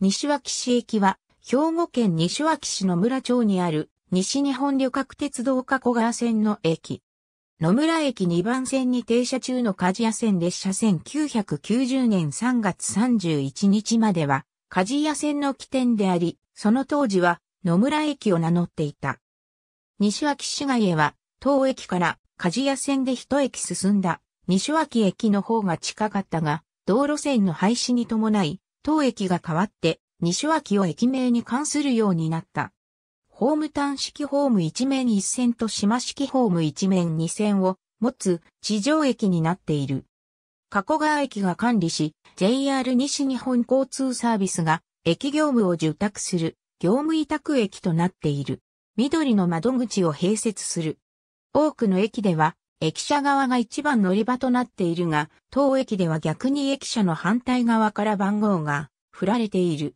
西脇市駅は、兵庫県西脇市野村町にある、西日本旅客鉄道加古川線の駅。野村駅2番線に停車中の鍛冶屋線列車1990年3月31日までは、鍛冶屋線の起点であり、その当時は野村駅を名乗っていた。西脇市街へは、当駅から鍛冶屋線で一駅進んだ西脇駅の方が近かったが、道路線の廃止に伴い、当駅が変わって、西脇を駅名に関するようになった。ホーム端式ホーム一面一線と島式ホーム一面二線を持つ地上駅になっている。加古川駅が管理し、JR 西日本交通サービスが駅業務を受託する業務委託駅となっている。緑の窓口を併設する。多くの駅では駅舎側が一番乗り場となっているが、当駅では逆に駅舎の反対側から番号が振られている。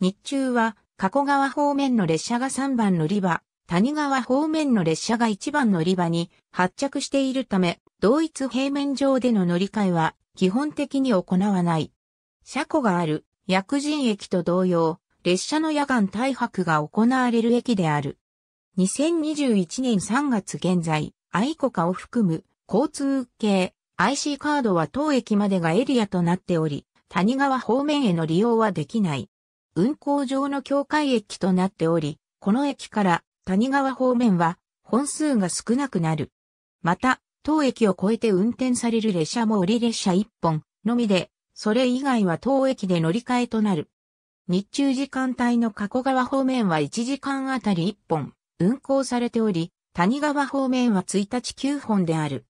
日中は、加古川方面の列車が3番乗り場、谷川方面の列車が1番乗り場に発着しているため、同一平面上での乗り換えは基本的に行わない。車庫がある、薬人駅と同様、列車の夜間大泊が行われる駅である。2021年3月現在、愛子化を含む交通系 IC カードは当駅までがエリアとなっており、谷川方面への利用はできない。運行上の境界駅となっており、この駅から谷川方面は本数が少なくなる。また、当駅を越えて運転される列車も折り列車1本のみで、それ以外は当駅で乗り換えとなる。日中時間帯の加古川方面は1時間あたり1本運行されており、谷川方面は1日9本である。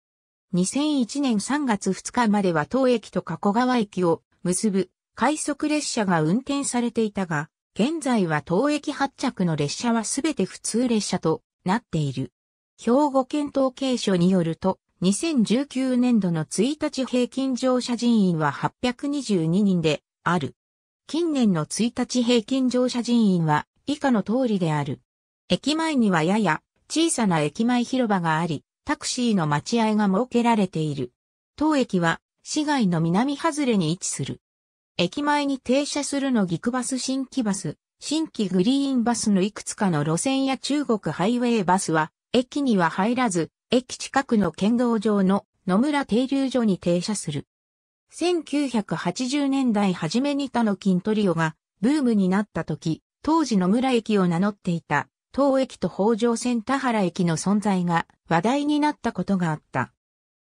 2001年3月2日までは当駅と加古川駅を結ぶ快速列車が運転されていたが、現在は当駅発着の列車はすべて普通列車となっている。兵庫県統計所によると、2019年度の1日平均乗車人員は822人である。近年の1日平均乗車人員は以下の通りである。駅前にはやや小さな駅前広場があり、タクシーの待合が設けられている。当駅は市街の南外れに位置する。駅前に停車するのギクバス新規バス、新規グリーンバスのいくつかの路線や中国ハイウェイバスは、駅には入らず、駅近くの県道上の野村停留所に停車する。1980年代初めに他の筋トリオがブームになった時、当時野村駅を名乗っていた東駅と北条線田原駅の存在が話題になったことがあった。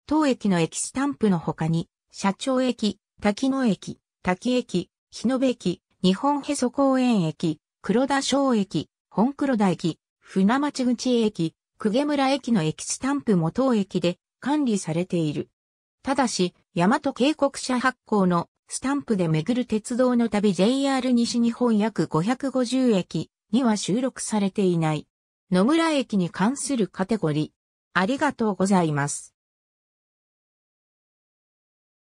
東駅の駅スタンプの他に、社長駅、滝野駅、滝駅、日野部駅、日本へそ公園駅、黒田省駅、本黒田駅、船町口駅、久下村駅の駅スタンプも当駅で管理されている。ただし、大和渓谷社発行のスタンプで巡る鉄道の旅 JR 西日本約550駅、には収録されていない。野村駅に関するカテゴリー。ありがとうございます。